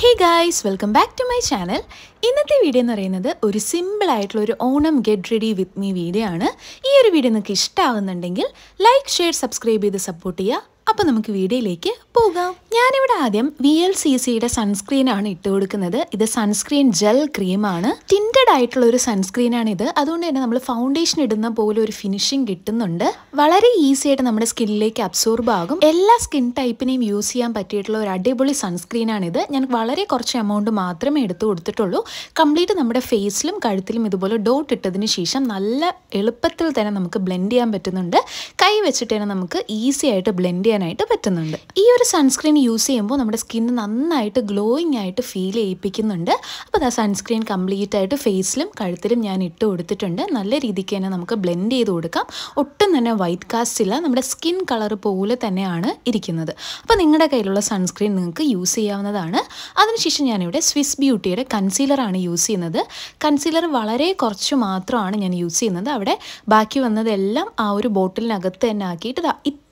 hey guys welcome back to my channel ഇന്നത്തെ video എന്ന് പറയുന്നത് ഒരു സിമ്പിളായിട്ടുള്ള ഒരു Onam get ready with me video ആണ് ഈ ഒരു വീഡിയോ നിങ്ങൾക്ക് ഇഷ്ടമാകുന്നുണ്ടെങ്കിൽ ലൈക്ക് ഷെയർ സബ്സ്ക്രൈബ് ചെയ്ത് സപ്പോർട്ട് ചെയ്യുക അപ്പോൾ നമുക്ക് വീഡിയോയിലേക്ക് പോകാം ഞാനിവിടെ ആദ്യം വി എൽ സി സിയുടെ സൺസ്ക്രീൻ ആണ് ഇട്ട് കൊടുക്കുന്നത് ഇത് സൺസ്ക്രീൻ ജെൽ ക്രീമാണ് ടിൻറ്റഡ് ആയിട്ടുള്ള ഒരു സൺസ്ക്രീനാണ് ഇത് അതുകൊണ്ട് തന്നെ നമ്മൾ ഫൗണ്ടേഷൻ ഇടുന്ന പോലെ ഒരു ഫിനിഷിംഗ് കിട്ടുന്നുണ്ട് വളരെ ഈസി ആയിട്ട് നമ്മുടെ സ്കിന്നിലേക്ക് അബ്സോർബ് ആകും എല്ലാ സ്കിൻ ടൈപ്പിനെയും യൂസ് ചെയ്യാൻ പറ്റിയിട്ടുള്ള ഒരു അടിപൊളി സൺസ്ക്രീനാണിത് ഞാൻ വളരെ കുറച്ച് എമൗണ്ട് മാത്രമേ എടുത്തു കൊടുത്തിട്ടുള്ളൂ കംപ്ലീറ്റ് നമ്മുടെ ഫേസിലും കഴുത്തിലും ഇതുപോലെ ഡോട്ട് ഇട്ടതിന് ശേഷം നല്ല എളുപ്പത്തിൽ തന്നെ നമുക്ക് ബ്ലെൻഡ് ചെയ്യാൻ പറ്റുന്നുണ്ട് കൈ വെച്ചിട്ട് തന്നെ നമുക്ക് ഈസി ആയിട്ട് ബ്ലെൻഡ് ചെയ്യാനായിട്ട് പറ്റുന്നുണ്ട് ഈ ഒരു സൺസ്ക്രീൻ യൂസ് ചെയ്യുമ്പോൾ നമ്മുടെ സ്കിൻ നന്നായിട്ട് ഗ്ലോയിങ് ആയിട്ട് ഫീൽ ചെയ്യിപ്പിക്കുന്നുണ്ട് അപ്പോൾ ആ സൺസ്ക്രീൻ കംപ്ലീറ്റ് ആയിട്ട് ഫേസിലും കഴുത്തിലും ഞാൻ ഇട്ട് കൊടുത്തിട്ടുണ്ട് നല്ല രീതിക്ക് തന്നെ നമുക്ക് ബ്ലെൻഡ് ചെയ്ത് കൊടുക്കാം ഒട്ടും തന്നെ വൈറ്റ് കാസ്റ്റ് ഇല്ല നമ്മുടെ സ്കിൻ കളർ പോലെ തന്നെയാണ് ഇരിക്കുന്നത് അപ്പോൾ നിങ്ങളുടെ കയ്യിലുള്ള സൺസ്ക്രീൻ നിങ്ങൾക്ക് യൂസ് ചെയ്യാവുന്നതാണ് അതിനുശേഷം ഞാനിവിടെ സ്വിസ് ബ്യൂട്ടിയുടെ കൺസീലറാണ് യൂസ് ചെയ്യുന്നത് കൺസീലർ വളരെ കുറച്ച് മാത്രമാണ് ഞാൻ യൂസ് ചെയ്യുന്നത് അവിടെ ബാക്കി വന്നതെല്ലാം ആ ഒരു ബോട്ടിലിനകത്ത് തന്നെ ആക്കിയിട്ട്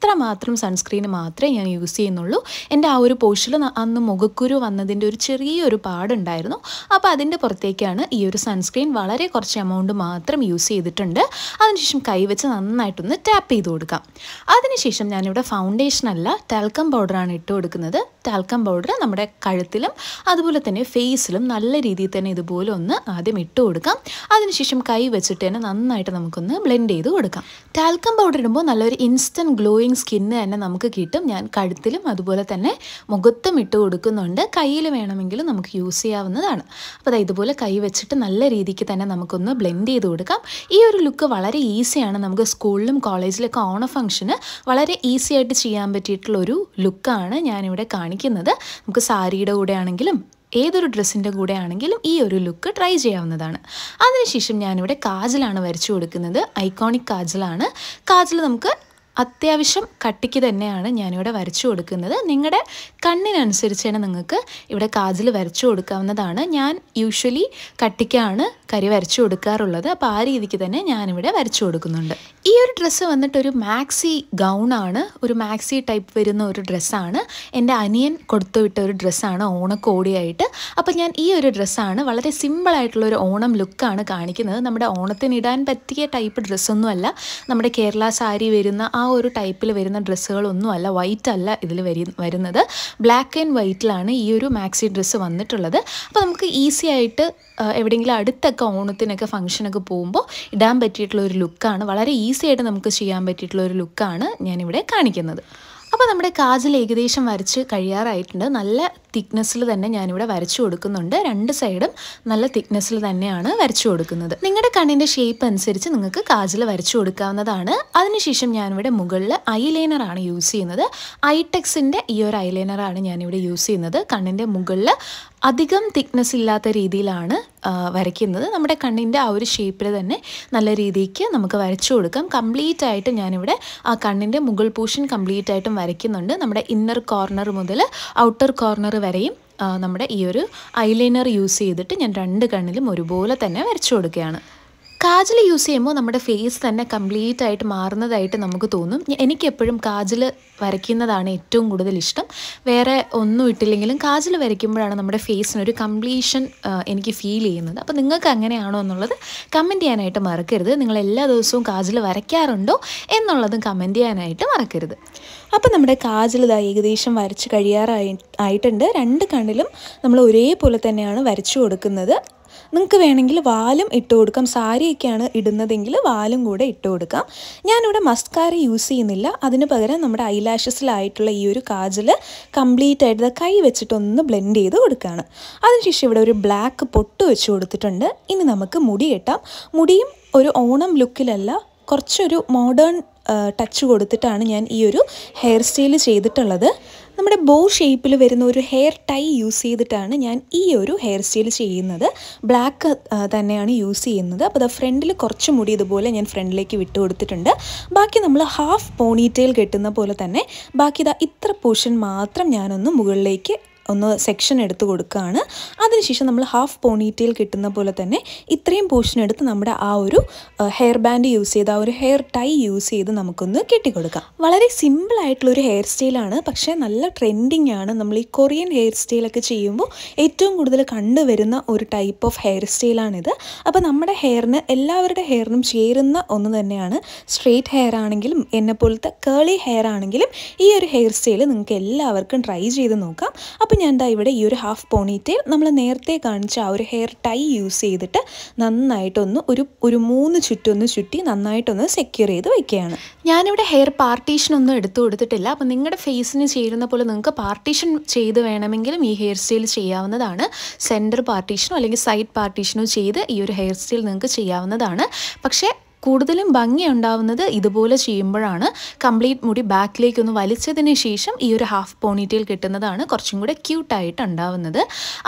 അത്രമാത്രം സൺസ്ക്രീൻ മാത്രമേ ഞാൻ യൂസ് ചെയ്യുന്നുള്ളൂ എൻ്റെ ആ ഒരു പോഷനിൽ അന്ന് മുഖക്കുരു വന്നതിൻ്റെ ഒരു ചെറിയൊരു പാടുണ്ടായിരുന്നു അപ്പോൾ അതിൻ്റെ പുറത്തേക്കാണ് ഈ ഒരു സൺസ്ക്രീൻ വളരെ കുറച്ച് എമൗണ്ട് മാത്രം യൂസ് ചെയ്തിട്ടുണ്ട് അതിനുശേഷം കൈവച്ച് നന്നായിട്ടൊന്ന് ടാപ്പ് ചെയ്ത് കൊടുക്കാം അതിനുശേഷം ഞാനിവിടെ ഫൗണ്ടേഷൻ അല്ല ടാൽക്കം പൗഡറാണ് ഇട്ട് കൊടുക്കുന്നത് ടാൽക്കം പൗഡർ നമ്മുടെ കഴുത്തിലും അതുപോലെ തന്നെ ഫേസിലും നല്ല രീതിയിൽ തന്നെ ഇതുപോലെ ഒന്ന് ആദ്യം ഇട്ട് കൊടുക്കാം അതിനുശേഷം കൈ വെച്ചിട്ട് തന്നെ നന്നായിട്ട് നമുക്കൊന്ന് ബ്ലെൻഡ് ചെയ്ത് കൊടുക്കാം ടാൽക്കം പൗഡർ ഇടുമ്പോൾ നല്ലൊരു ഇൻസ്റ്റൻറ്റ് ഗ്ലോയിങ് ഗ്ലോയിങ് സ്കിന്ന് തന്നെ നമുക്ക് കിട്ടും ഞാൻ കഴുത്തിലും അതുപോലെ തന്നെ മുഖത്തും ഇട്ട് കൊടുക്കുന്നുണ്ട് കയ്യിൽ വേണമെങ്കിലും നമുക്ക് യൂസ് ചെയ്യാവുന്നതാണ് അപ്പോൾ ഇതുപോലെ കൈ വെച്ചിട്ട് നല്ല രീതിക്ക് തന്നെ നമുക്കൊന്ന് ബ്ലെൻഡ് ചെയ്ത് കൊടുക്കാം ഈ ഒരു ലുക്ക് വളരെ ഈസിയാണ് നമുക്ക് സ്കൂളിലും കോളേജിലൊക്കെ ഓണ ഫംഗ്ഷന് വളരെ ഈസി ആയിട്ട് ചെയ്യാൻ പറ്റിയിട്ടുള്ള ഒരു ലുക്കാണ് ഞാനിവിടെ കാണിക്കുന്നത് നമുക്ക് സാരിയുടെ കൂടെ ആണെങ്കിലും ഏതൊരു ഡ്രസ്സിൻ്റെ കൂടെ ആണെങ്കിലും ഈ ഒരു ലുക്ക് ട്രൈ ചെയ്യാവുന്നതാണ് അതിനുശേഷം ഞാനിവിടെ കാജലാണ് വരച്ചു കൊടുക്കുന്നത് ഐക്കോണിക് കാജലാണ് കാജൽ നമുക്ക് അത്യാവശ്യം കട്ടിക്ക് തന്നെയാണ് ഞാനിവിടെ വരച്ചു കൊടുക്കുന്നത് നിങ്ങളുടെ കണ്ണിനനുസരിച്ച് തന്നെ നിങ്ങൾക്ക് ഇവിടെ കാജിൽ വരച്ചു കൊടുക്കാവുന്നതാണ് ഞാൻ യൂഷ്വലി കട്ടിക്കാണ് കരി വരച്ചു കൊടുക്കാറുള്ളത് അപ്പോൾ ആ രീതിക്ക് തന്നെ ഞാനിവിടെ വരച്ചു കൊടുക്കുന്നുണ്ട് ഈ ഒരു ഡ്രസ്സ് വന്നിട്ട് ഒരു മാക്സി ഗൗണാണ് ഒരു മാക്സി ടൈപ്പ് വരുന്ന ഒരു ഡ്രസ്സാണ് എൻ്റെ അനിയൻ കൊടുത്തു വിട്ട ഒരു ഡ്രസ്സാണ് ഓണക്കോടിയായിട്ട് അപ്പോൾ ഞാൻ ഈ ഒരു ഡ്രസ്സാണ് വളരെ സിമ്പിളായിട്ടുള്ള ഒരു ഓണം ലുക്കാണ് കാണിക്കുന്നത് നമ്മുടെ ഓണത്തിനിടാൻ പറ്റിയ ടൈപ്പ് ഡ്രസ്സൊന്നുമല്ല നമ്മുടെ കേരള സാരി വരുന്ന ആ ഒരു ടൈപ്പിൽ വരുന്ന ഡ്രസ്സുകളൊന്നും അല്ല വൈറ്റ് അല്ല ഇതിൽ വരി വരുന്നത് ബ്ലാക്ക് ആൻഡ് വൈറ്റിലാണ് ഈ ഒരു മാക്സി ഡ്രസ്സ് വന്നിട്ടുള്ളത് അപ്പോൾ നമുക്ക് ഈസി ആയിട്ട് എവിടെയെങ്കിലും അടുത്തൊക്കെ ഓണത്തിനൊക്കെ ഫംഗ്ഷനൊക്കെ പോകുമ്പോൾ ഇടാൻ പറ്റിയിട്ടുള്ള ഒരു ലുക്കാണ് വളരെ ഈസി ആയിട്ട് നമുക്ക് ചെയ്യാൻ പറ്റിയിട്ടുള്ള ഒരു ലുക്കാണ് ഞാനിവിടെ കാണിക്കുന്നത് അപ്പോൾ നമ്മുടെ കാജിൽ ഏകദേശം വരച്ച് കഴിയാറായിട്ടുണ്ട് നല്ല തിക്നെസ്സിൽ തന്നെ ഞാനിവിടെ വരച്ചു കൊടുക്കുന്നുണ്ട് രണ്ട് സൈഡും നല്ല തിക്നെസ്സിൽ തന്നെയാണ് വരച്ചു കൊടുക്കുന്നത് നിങ്ങളുടെ കണ്ണിൻ്റെ ഷേപ്പ് അനുസരിച്ച് നിങ്ങൾക്ക് കാജിൽ വരച്ചു കൊടുക്കാവുന്നതാണ് അതിനുശേഷം ഞാനിവിടെ മുകളിൽ ഐലൈനറാണ് യൂസ് ചെയ്യുന്നത് ഐടെക്സിൻ്റെ ഈ ഒരു ഐലൈനറാണ് ഞാനിവിടെ യൂസ് ചെയ്യുന്നത് കണ്ണിൻ്റെ മുകളിൽ അധികം തിക്നെസ് ഇല്ലാത്ത രീതിയിലാണ് വരയ്ക്കുന്നത് നമ്മുടെ കണ്ണിൻ്റെ ആ ഒരു ഷേപ്പിൽ തന്നെ നല്ല രീതിക്ക് നമുക്ക് വരച്ചു കൊടുക്കാം കംപ്ലീറ്റ് ആയിട്ട് ഞാനിവിടെ ആ കണ്ണിൻ്റെ മുകൾ പോർഷൻ കംപ്ലീറ്റ് ആയിട്ടും വരയ്ക്കുന്നുണ്ട് നമ്മുടെ ഇന്നർ കോർണർ മുതൽ ഔട്ടർ കോർണർ വരെയും നമ്മുടെ ഈ ഒരു ഐലൈനർ യൂസ് ചെയ്തിട്ട് ഞാൻ രണ്ട് കണ്ണിലും ഒരുപോലെ തന്നെ വരച്ചു കൊടുക്കുകയാണ് കാജൽ യൂസ് ചെയ്യുമ്പോൾ നമ്മുടെ ഫേസ് തന്നെ കംപ്ലീറ്റ് ആയിട്ട് മാറുന്നതായിട്ട് നമുക്ക് തോന്നും എനിക്കെപ്പോഴും കാജൽ വരയ്ക്കുന്നതാണ് ഏറ്റവും കൂടുതൽ ഇഷ്ടം വേറെ ഒന്നും ഇട്ടില്ലെങ്കിലും കാജൽ വരയ്ക്കുമ്പോഴാണ് നമ്മുടെ ഫേസിനൊരു കംപ്ലീഷൻ എനിക്ക് ഫീൽ ചെയ്യുന്നത് അപ്പോൾ നിങ്ങൾക്ക് അങ്ങനെയാണോ എന്നുള്ളത് കമൻറ്റ് ചെയ്യാനായിട്ട് മറക്കരുത് നിങ്ങൾ എല്ലാ ദിവസവും കാജൽ വരയ്ക്കാറുണ്ടോ എന്നുള്ളതും കമൻറ്റ് ചെയ്യാനായിട്ട് മറക്കരുത് അപ്പോൾ നമ്മുടെ കാജൽ ഇതാ ഏകദേശം വരച്ച് കഴിയാറായി ആയിട്ടുണ്ട് രണ്ട് കണ്ണിലും നമ്മൾ ഒരേപോലെ തന്നെയാണ് വരച്ചു കൊടുക്കുന്നത് നിങ്ങൾക്ക് വേണമെങ്കിൽ വാലും ഇട്ട് കൊടുക്കാം സാരിയൊക്കെയാണ് ഇടുന്നതെങ്കിൽ വാലും കൂടെ ഇട്ട് കൊടുക്കാം ഞാനിവിടെ മസ്കാര യൂസ് ചെയ്യുന്നില്ല അതിന് പകരം നമ്മുടെ ഐലാഷസിലായിട്ടുള്ള ഈ ഒരു കാജൽ കംപ്ലീറ്റ് ആയിട്ട് കൈ വെച്ചിട്ടൊന്ന് ബ്ലെൻഡ് ചെയ്ത് കൊടുക്കുകയാണ് അതിനുശേഷം ഇവിടെ ഒരു ബ്ലാക്ക് പൊട്ട് വെച്ച് കൊടുത്തിട്ടുണ്ട് ഇനി നമുക്ക് മുടി കെട്ടാം മുടിയും ഒരു ഓണം ലുക്കിലല്ല കുറച്ചൊരു മോഡേൺ ടച്ച് കൊടുത്തിട്ടാണ് ഞാൻ ഈ ഒരു ഹെയർ സ്റ്റൈൽ ചെയ്തിട്ടുള്ളത് നമ്മുടെ ബോ ഷേപ്പിൽ വരുന്ന ഒരു ഹെയർ ടൈ യൂസ് ചെയ്തിട്ടാണ് ഞാൻ ഈ ഒരു ഹെയർ സ്റ്റൈൽ ചെയ്യുന്നത് ബ്ലാക്ക് തന്നെയാണ് യൂസ് ചെയ്യുന്നത് അപ്പോൾ ഫ്രണ്ടിൽ കുറച്ച് മുടി ഇതുപോലെ ഞാൻ ഫ്രണ്ടിലേക്ക് വിട്ട് കൊടുത്തിട്ടുണ്ട് ബാക്കി നമ്മൾ ഹാഫ് പോണിറ്റെയിൽ കെട്ടുന്ന പോലെ തന്നെ ബാക്കി ഇതാ ഇത്ര പോർഷൻ മാത്രം ഞാനൊന്ന് മുകളിലേക്ക് ഒന്ന് സെക്ഷൻ എടുത്ത് കൊടുക്കുകയാണ് അതിനുശേഷം നമ്മൾ ഹാഫ് പോണിറ്റെയിൽ കിട്ടുന്ന പോലെ തന്നെ ഇത്രയും പോർഷൻ എടുത്ത് നമ്മുടെ ആ ഒരു ഹെയർ ബാൻഡ് യൂസ് ചെയ്ത് ആ ഒരു ഹെയർ ടൈ യൂസ് ചെയ്ത് നമുക്കൊന്ന് കെട്ടിക്കൊടുക്കാം വളരെ സിമ്പിൾ ആയിട്ടുള്ള ഒരു ഹെയർ സ്റ്റൈലാണ് പക്ഷേ നല്ല ട്രെൻഡിങ് ആണ് നമ്മൾ ഈ കൊറിയൻ ഹെയർ സ്റ്റൈലൊക്കെ ചെയ്യുമ്പോൾ ഏറ്റവും കൂടുതൽ കണ്ടുവരുന്ന ഒരു ടൈപ്പ് ഓഫ് ഹെയർ സ്റ്റൈലാണിത് അപ്പോൾ നമ്മുടെ ഹെയറിന് എല്ലാവരുടെ ഹെയറിനും ചേരുന്ന ഒന്ന് തന്നെയാണ് സ്ട്രെയിറ്റ് ഹെയർ ആണെങ്കിലും എന്നെ പോലത്തെ കേളി ഹെയർ ആണെങ്കിലും ഈ ഒരു ഹെയർ സ്റ്റൈൽ നിങ്ങൾക്ക് എല്ലാവർക്കും ട്രൈ ചെയ്ത് നോക്കാം അപ്പോൾ ഞാൻ ഇവിടെ ഈ ഒരു ഹാഫ് പോണിറ്റെയിൽ നമ്മൾ നേരത്തെ കാണിച്ച ആ ഒരു ഹെയർ ടൈ യൂസ് ചെയ്തിട്ട് നന്നായിട്ടൊന്ന് ഒരു ഒരു മൂന്ന് ചുറ്റൊന്ന് ചുറ്റി നന്നായിട്ടൊന്ന് സെക്യൂർ ചെയ്ത് വയ്ക്കുകയാണ് ഞാനിവിടെ ഹെയർ പാർട്ടീഷൻ ഒന്നും എടുത്തു കൊടുത്തിട്ടില്ല അപ്പോൾ നിങ്ങളുടെ ഫേസിന് ചേരുന്ന പോലെ നിങ്ങൾക്ക് പാർട്ടീഷൻ ചെയ്ത് വേണമെങ്കിലും ഈ ഹെയർ സ്റ്റൈൽ ചെയ്യാവുന്നതാണ് സെൻറ്റർ പാർട്ടീഷനോ അല്ലെങ്കിൽ സൈഡ് പാർട്ടീഷനോ ചെയ്ത് ഈ ഒരു ഹെയർ സ്റ്റൈൽ നിങ്ങൾക്ക് ചെയ്യാവുന്നതാണ് പക്ഷേ കൂടുതലും ഭംഗിയുണ്ടാവുന്നത് ഇതുപോലെ ചെയ്യുമ്പോഴാണ് കംപ്ലീറ്റ് മുടി ഒന്ന് വലിച്ചതിന് ശേഷം ഈ ഒരു ഹാഫ് പോണിറ്റെയിൽ കിട്ടുന്നതാണ് കുറച്ചും കൂടെ ക്യൂട്ടായിട്ട് ഉണ്ടാവുന്നത്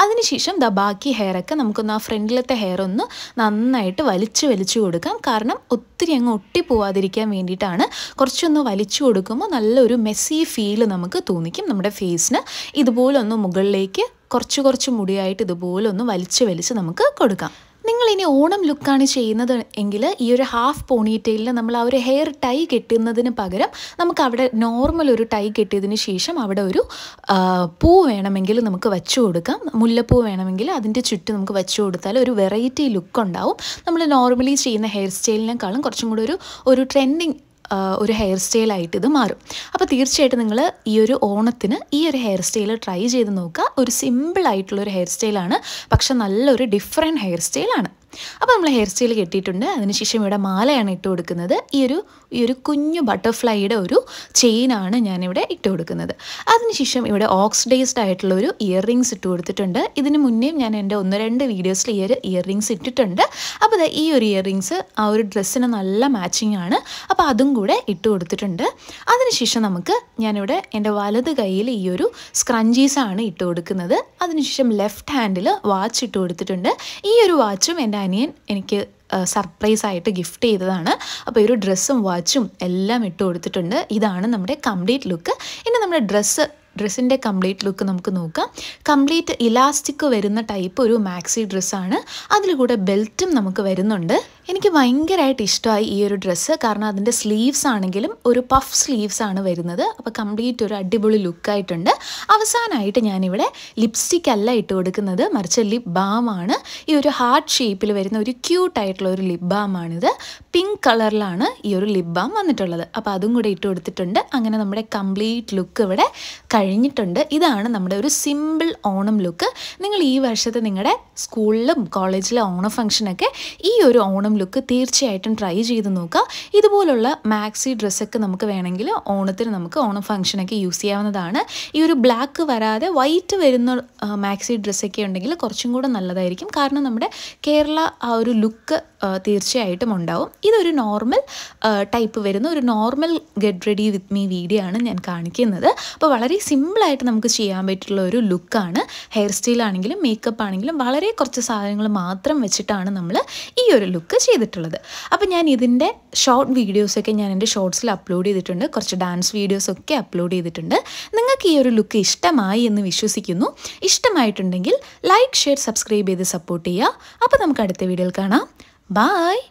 അതിനുശേഷം ദ ബാക്കി ഹെയറൊക്കെ നമുക്കൊന്ന് ആ ഫ്രണ്ടിലത്തെ ഹെയർ ഒന്ന് നന്നായിട്ട് വലിച്ചു വലിച്ചു കൊടുക്കാം കാരണം ഒത്തിരി അങ്ങ് ഒട്ടി പോവാതിരിക്കാൻ വേണ്ടിയിട്ടാണ് കുറച്ചൊന്ന് വലിച്ചു കൊടുക്കുമ്പോൾ നല്ലൊരു മെസ്സി ഫീല് നമുക്ക് തോന്നിക്കും നമ്മുടെ ഫേസിന് ഇതുപോലെ ഒന്ന് മുകളിലേക്ക് കുറച്ച് കുറച്ച് മുടിയായിട്ട് ഇതുപോലെ ഒന്ന് വലിച്ച് വലിച്ച് നമുക്ക് കൊടുക്കാം നിങ്ങൾ ഇനി ഓണം ലുക്കാണ് ചെയ്യുന്നത് എങ്കിൽ ഈ ഒരു ഹാഫ് പോണിറ്റെയിലിൽ നമ്മൾ ആ ഒരു ഹെയർ ടൈ കെട്ടുന്നതിന് പകരം നമുക്ക് അവിടെ നോർമൽ ഒരു ടൈ കെട്ടിയതിന് ശേഷം അവിടെ ഒരു പൂ വേണമെങ്കിൽ നമുക്ക് വച്ചു കൊടുക്കാം മുല്ലപ്പൂ വേണമെങ്കിൽ അതിൻ്റെ ചുറ്റും നമുക്ക് വെച്ചു കൊടുത്താൽ ഒരു വെറൈറ്റി ലുക്ക് ഉണ്ടാവും നമ്മൾ നോർമലി ചെയ്യുന്ന ഹെയർ സ്റ്റൈലിനേക്കാളും കുറച്ചും കൂടി ഒരു ഒരു ട്രെൻഡിങ് ഒരു ഹെയർ സ്റ്റൈലായിട്ട് ഇത് മാറും അപ്പോൾ തീർച്ചയായിട്ടും നിങ്ങൾ ഈ ഒരു ഓണത്തിന് ഈ ഒരു ഹെയർ സ്റ്റൈൽ ട്രൈ ചെയ്ത് നോക്കുക ഒരു സിമ്പിൾ ആയിട്ടുള്ള ഒരു ഹെയർ സ്റ്റൈലാണ് പക്ഷെ നല്ലൊരു ഡിഫറെൻറ്റ് ഹെയർ സ്റ്റൈലാണ് അപ്പോൾ നമ്മൾ ഹെയർ സ്റ്റൈൽ കെട്ടിയിട്ടുണ്ട് അതിനുശേഷം ഇവിടെ മാലയാണ് ഇട്ട് കൊടുക്കുന്നത് ഈ ഒരു ഈ ഒരു കുഞ്ഞു ബട്ടർഫ്ലൈയുടെ ഒരു ചെയിനാണ് ഞാനിവിടെ ഇട്ട് കൊടുക്കുന്നത് അതിനുശേഷം ഇവിടെ ഓക്സിഡൈസ്ഡ് ആയിട്ടുള്ള ഒരു ഇയർ റിങ്സ് ഇട്ട് കൊടുത്തിട്ടുണ്ട് ഇതിന് മുന്നേയും ഞാൻ എൻ്റെ ഒന്ന് രണ്ട് വീഡിയോസിൽ ഈ ഒരു ഇയർ റിങ്സ് ഇട്ടിട്ടുണ്ട് അപ്പോൾ ഈ ഒരു ഇയർ റിങ്സ് ആ ഒരു ഡ്രസ്സിന് നല്ല മാച്ചിങ് ആണ് അപ്പോൾ അതും കൂടെ ഇട്ട് കൊടുത്തിട്ടുണ്ട് അതിനുശേഷം നമുക്ക് ഞാനിവിടെ എൻ്റെ വലത് കയ്യിൽ ഈ ഒരു സ്ക്രഞ്ചീസാണ് ഇട്ട് കൊടുക്കുന്നത് അതിനുശേഷം ലെഫ്റ്റ് ഹാൻഡിൽ വാച്ച് ഇട്ട് കൊടുത്തിട്ടുണ്ട് ഈ ഒരു വാച്ചും എൻ്റെ അനിയൻ എനിക്ക് സർപ്രൈസ് ആയിട്ട് ഗിഫ്റ്റ് ചെയ്തതാണ് അപ്പോൾ ഒരു ഡ്രസ്സും വാച്ചും എല്ലാം ഇട്ട് കൊടുത്തിട്ടുണ്ട് ഇതാണ് നമ്മുടെ കംപ്ലീറ്റ് ലുക്ക് ഇനി നമ്മുടെ ഡ്രസ്സ് ഡ്രസ്സിൻ്റെ കംപ്ലീറ്റ് ലുക്ക് നമുക്ക് നോക്കാം കംപ്ലീറ്റ് ഇലാസ്റ്റിക് വരുന്ന ടൈപ്പ് ഒരു മാക്സി ഡ്രസ്സാണ് അതിൽ കൂടെ ബെൽറ്റും നമുക്ക് വരുന്നുണ്ട് എനിക്ക് ഭയങ്കരമായിട്ട് ഇഷ്ടമായി ഈ ഒരു ഡ്രസ്സ് കാരണം അതിൻ്റെ സ്ലീവ്സ് ആണെങ്കിലും ഒരു പഫ് സ്ലീവ്സ് ആണ് വരുന്നത് അപ്പോൾ കംപ്ലീറ്റ് ഒരു അടിപൊളി ലുക്കായിട്ടുണ്ട് അവസാനമായിട്ട് ഞാനിവിടെ ലിപ്സ്റ്റിക് അല്ല ഇട്ട് കൊടുക്കുന്നത് മറിച്ച് ലിപ് ബാമാണ് ഈ ഒരു ഹാർട്ട് ഷേപ്പിൽ വരുന്ന ഒരു ക്യൂട്ടായിട്ടുള്ള ഒരു ലിപ് ബാമാണിത് പിങ്ക് കളറിലാണ് ഈ ഒരു ലിപ് ബാം വന്നിട്ടുള്ളത് അപ്പോൾ അതും കൂടെ ഇട്ട് കൊടുത്തിട്ടുണ്ട് അങ്ങനെ നമ്മുടെ കംപ്ലീറ്റ് ലുക്ക് ഇവിടെ കഴിഞ്ഞിട്ടുണ്ട് ഇതാണ് നമ്മുടെ ഒരു സിമ്പിൾ ഓണം ലുക്ക് നിങ്ങൾ ഈ വർഷത്തെ നിങ്ങളുടെ സ്കൂളിലും കോളേജിലെ ഓണം ഫംഗ്ഷനൊക്കെ ഈ ഒരു ഓണം ലുക്ക് തീർച്ചയായിട്ടും ട്രൈ ചെയ്ത് നോക്കുക ഇതുപോലുള്ള മാക്സി ഡ്രസ്സൊക്കെ നമുക്ക് വേണമെങ്കിൽ ഓണത്തിന് നമുക്ക് ഓണം ഫംഗ്ഷനൊക്കെ യൂസ് ചെയ്യാവുന്നതാണ് ഈ ഒരു ബ്ലാക്ക് വരാതെ വൈറ്റ് വരുന്ന മാക്സി ഡ്രസ്സൊക്കെ ഉണ്ടെങ്കിൽ കുറച്ചും കൂടെ നല്ലതായിരിക്കും കാരണം നമ്മുടെ കേരള ആ ഒരു ലുക്ക് തീർച്ചയായിട്ടും ഉണ്ടാവും ഇതൊരു നോർമൽ ടൈപ്പ് വരുന്ന ഒരു normal get ready with me video ആണ് ഞാൻ കാണിക്കുന്നത് അപ്പോൾ വളരെ സിമ്പിളായിട്ട് നമുക്ക് ചെയ്യാൻ പറ്റുള്ള ഒരു ലുക്കാണ് ഹെയർ സ്റ്റൈൽ ആണെങ്കിലും മേക്കപ്പ് ആണെങ്കിലും വളരെ കുറച്ച് സാധനങ്ങൾ മാത്രം വെച്ചിട്ടാണ് നമ്മൾ ഈ ഒരു ലുക്ക് ചെയ്തിട്ടുള്ളത് അപ്പോൾ ഞാൻ ഇതിൻ്റെ ഷോർട്ട് വീഡിയോസൊക്കെ ഞാൻ എൻ്റെ ഷോർട്സിൽ അപ്ലോഡ് ചെയ്തിട്ടുണ്ട് കുറച്ച് ഡാൻസ് വീഡിയോസൊക്കെ അപ്ലോഡ് ചെയ്തിട്ടുണ്ട് നിങ്ങൾക്ക് ഈ ഒരു ലുക്ക് ഇഷ്ടമായി എന്ന് വിശ്വസിക്കുന്നു ഇഷ്ടമായിട്ടുണ്ടെങ്കിൽ ലൈക്ക് ഷെയർ സബ്സ്ക്രൈബ് ചെയ്ത് സപ്പോർട്ട് ചെയ്യുക അപ്പോൾ നമുക്ക് അടുത്ത വീഡിയോയിൽ കാണാം ബായ്